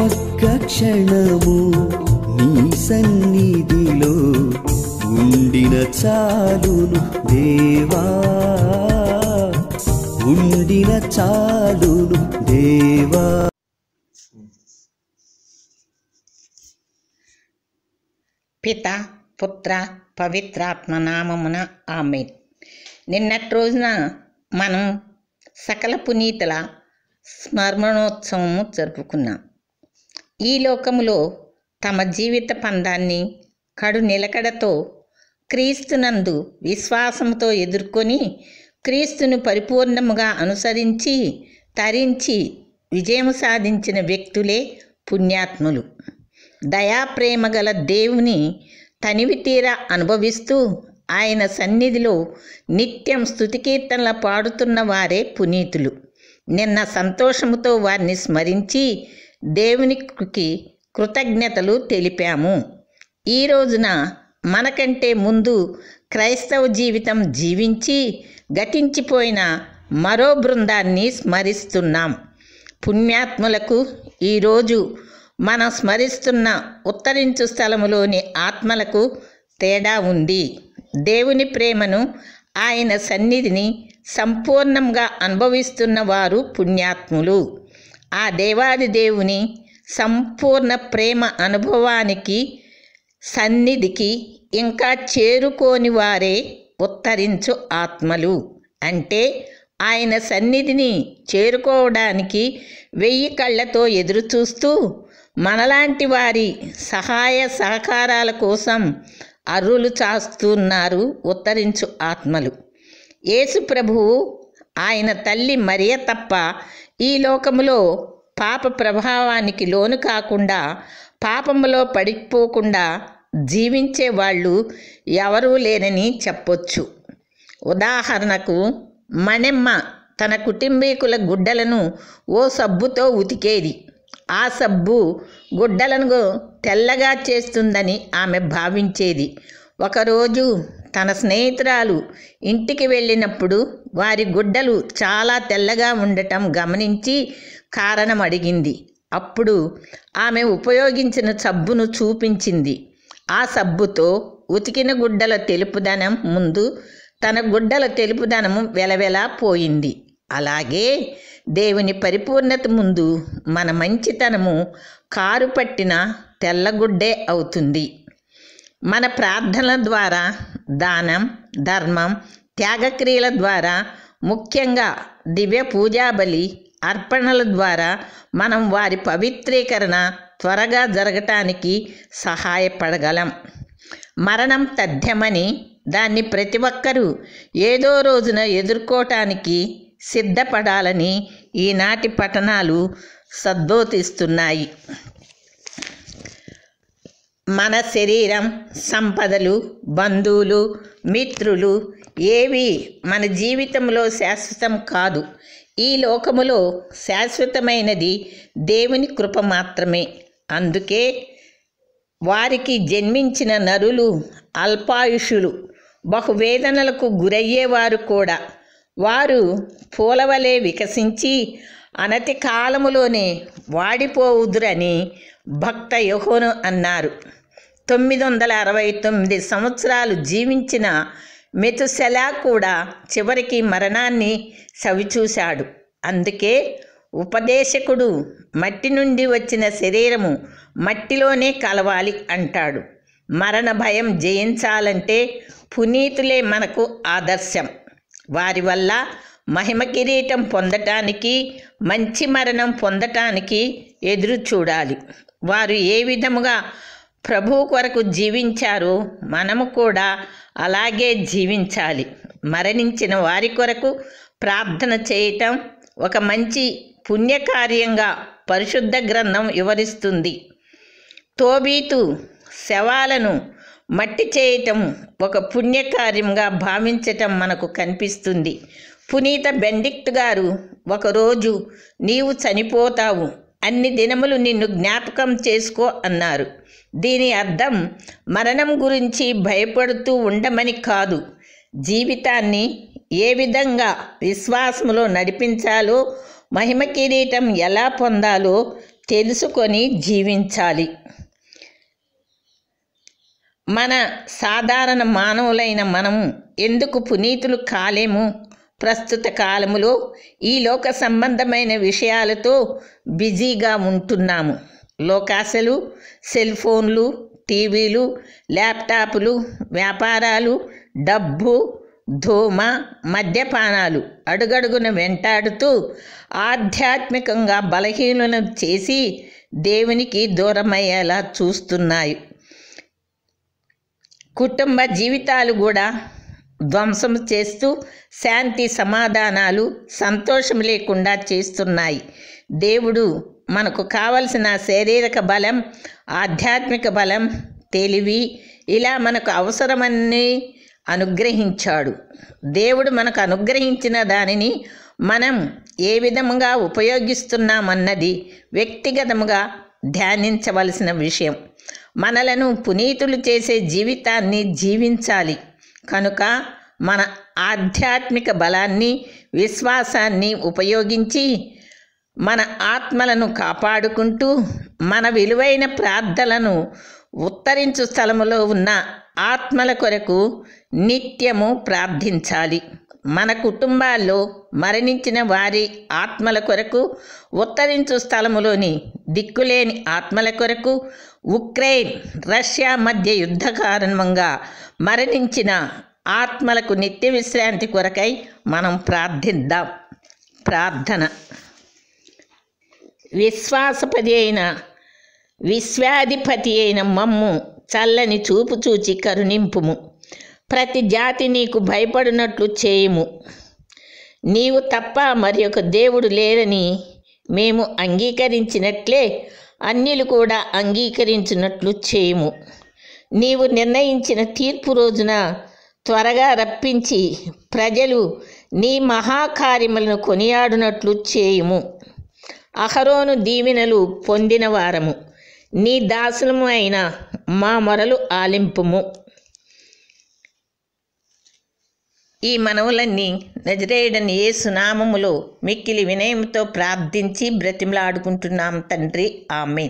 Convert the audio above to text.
ఒక్క క్షణము నీ సన్నిధిలో ఉండిన చాలును దేవా ఉండిన చాలును దేవా పిత పుత్ర పవిత్రాత్మ నామమున ఆమె నిన్నటి రోజున మనం సకల పునీతుల స్మరణోత్సవము జరుపుకున్నాం ఈ లోకములో తమ జీవిత పందాన్ని కడు నిలకడతో క్రీస్తునందు విశ్వాసంతో ఎదుర్కొని క్రీస్తును పరిపూర్ణముగా అనుసరించి తరించి విజయం సాధించిన వ్యక్తులే పుణ్యాత్ములు దయాప్రేమ గల దేవుని తనివి తీరా అనుభవిస్తూ ఆయన సన్నిధిలో నిత్యం స్థుతికీర్తనల పాడుతున్న వారే పునీతులు నిన్న సంతోషముతో వారిని స్మరించి దేవునికి కృతజ్ఞతలు తెలిపాము ఈ రోజున మనకంటే ముందు క్రైస్తవ జీవితం జీవించి గతించిపోయిన మరో బృందాన్ని స్మరిస్తున్నాం పుణ్యాత్ములకు ఈరోజు మనం స్మరిస్తున్న ఉత్తరించు స్థలములోని ఆత్మలకు తేడా ఉంది దేవుని ప్రేమను ఆయన సన్నిధిని సంపూర్ణంగా అనుభవిస్తున్న వారు పుణ్యాత్ములు ఆ దేవాది దేవుని సంపూర్ణ ప్రేమ అనుభవానికి సన్నిధికి ఇంకా చేరుకోని వారే ఉత్తరించు ఆత్మలు అంటే ఆయన సన్నిధిని చేరుకోవడానికి వెయ్యి కళ్ళతో ఎదురు చూస్తూ మనలాంటి వారి సహాయ సహకారాల కోసం అర్రులు చాస్తున్నారు ఉత్తరించు ఆత్మలు యేసు ప్రభువు ఆయన తల్లి మరియ తప్ప ఈ లోకములో పాప ప్రభావానికి లోను కాకుండా పాపములో పడిపోకుండా జీవించే వాళ్ళు ఎవరూ లేనని చెప్పొచ్చు ఉదాహరణకు మణెమ్మ తన కుటుంబీకుల గుడ్డలను ఓ సబ్బుతో ఉతికేది ఆ సబ్బు గుడ్డలను తెల్లగా చేస్తుందని ఆమె భావించేది ఒకరోజు తన స్నేహితురాలు ఇంటికి వెళ్ళినప్పుడు వారి గుడ్డలు చాలా తెల్లగా ఉండటం గమనించి కారణం అడిగింది అప్పుడు ఆమె ఉపయోగించిన సబ్బును చూపించింది ఆ సబ్బుతో ఉతికిన గుడ్డల తెలుపుదనం ముందు తన గుడ్డల తెలుపుదనము వెలవెలా పోయింది అలాగే దేవుని పరిపూర్ణత ముందు మన మంచితనము కారు పట్టిన తెల్లగుడ్డే అవుతుంది మన ప్రార్థనల ద్వారా దానం ధర్మం త్యాగక్రియల ద్వారా ముఖ్యంగా దివ్య పూజాబలి అర్పణల ద్వారా మనం వారి పవిత్రీకరణ త్వరగా జరగటానికి సహాయపడగలం మరణం తథ్యమని దాన్ని ప్రతి ఒక్కరూ ఏదో రోజున ఎదుర్కోవటానికి సిద్ధపడాలని ఈనాటి పఠనాలు సద్దోతిస్తున్నాయి మన శరీరం సంపదలు బంధువులు మిత్రులు ఏవి మన జీవితంలో శాశ్వతం కాదు ఈ లోకములో శాశ్వతమైనది దేవుని కృప మాత్రమే అందుకే వారికి జన్మించిన నరులు అల్పాయుషులు బహువేదనలకు గురయ్యేవారు కూడా వారు పూలవలే వికసించి అనతి కాలములోనే వాడిపోవుదురని భక్త యహోను అన్నారు తొమ్మిది వందల అరవై తొమ్మిది సంవత్సరాలు జీవించిన మెతుశలా కూడా చివరికి మరణాన్ని సవిచూశాడు అందుకే ఉపదేశకుడు మట్టి నుండి వచ్చిన శరీరము మట్టిలోనే కలవాలి అంటాడు మరణ భయం జయించాలంటే పునీతులే మనకు ఆదర్శం వారి వల్ల మహిమ కిరీటం పొందటానికి మంచి మరణం పొందటానికి ఎదురు చూడాలి వారు ఏ విధముగా ప్రభు కొరకు జీవించారో మనము కూడా అలాగే జీవించాలి మరణించిన వారి కొరకు ప్రార్థన చేయటం ఒక మంచి పుణ్యకార్యంగా పరిశుద్ధ గ్రంథం వివరిస్తుంది తోబీతు శవాలను మట్టి చేయటం ఒక పుణ్యకార్యంగా భావించటం మనకు కనిపిస్తుంది పునీత బెండిక్ట్ గారు ఒకరోజు నీవు చనిపోతావు అన్ని దినములు నిన్ను జ్ఞాపకం చేసుకో అన్నారు దీని అర్థం మరణం గురించి భయపడుతూ ఉండమని కాదు జీవితాన్ని ఏ విధంగా విశ్వాసములో నడిపించాలో మహిమ కిరీటం ఎలా పొందాలో తెలుసుకొని జీవించాలి మన సాధారణ మానవులైన మనము ఎందుకు పునీతులు కాలేము ప్రస్తుత కాలములో ఈ లోక సంబంధమైన విషయాలతో బిజీగా ఉంటున్నాము లోకాశలు సెల్ ఫోన్లు టీవీలు ల్యాప్టాప్లు వ్యాపారాలు డబ్బు ధూమ మద్యపానాలు అడుగడుగున వెంటాడుతూ ఆధ్యాత్మికంగా బలహీనను చేసి దేవునికి దూరమయ్యేలా చూస్తున్నాయి కుటుంబ జీవితాలు కూడా ధ్వంసం చేస్తూ శాంతి సమాధానాలు సంతోషం లేకుండా చేస్తున్నాయి దేవుడు మనకు కావలసిన శారీరక బలం ఆధ్యాత్మిక బలం తెలివి ఇలా మనకు అవసరమన్నీ అనుగ్రహించాడు దేవుడు మనకు అనుగ్రహించిన దానిని మనం ఏ విధముగా ఉపయోగిస్తున్నామన్నది వ్యక్తిగతముగా ధ్యానించవలసిన విషయం మనలను పునీతులు చేసే జీవితాన్ని జీవించాలి కనుక మన ఆధ్యాత్మిక బలాన్ని విశ్వాసాన్ని ఉపయోగించి మన ఆత్మలను కాపాడుకుంటూ మన విలువైన ప్రార్థనలను ఉత్తరించు స్థలములో ఉన్న ఆత్మల కొరకు నిత్యము ప్రార్థించాలి మన కుటుంబాల్లో మరణించిన వారి ఆత్మల కొరకు ఉత్తరించు స్థలములోని దిక్కులేని ఆత్మల కొరకు ఉక్రెయిన్ రష్యా మధ్య యుద్ధ కారణంగా మరణించిన ఆత్మలకు నిత్య విశ్రాంతి కొరకై మనం ప్రార్థిద్దాం ప్రార్థన విశ్వాసపతి అయిన విశ్వాధిపతి అయిన మమ్ము చల్లని చూపు చూచి కరుణింపుము ప్రతి జాతి నీకు భయపడినట్లు చేయము నీవు తప్ప మరి దేవుడు లేరని మేము అంగీకరించినట్లే అన్యులు కూడా అంగీకరించినట్లు చేయము నీవు నిర్ణయించిన తీర్పు రోజున త్వరగా రప్పించి ప్రజలు నీ మహాకార్యములను కొనియాడునట్లు చేయుము అహరోను దీవెనలు పొందిన వారము నీ దాసులము అయిన మా మొరలు ఆలింపుము ఈ మనవులన్నీ నజరేయుడని ఏ సునామములో మిక్కిలి వినయంతో ప్రార్థించి బ్రతిమలాడుకుంటున్నాం తండ్రి ఆమె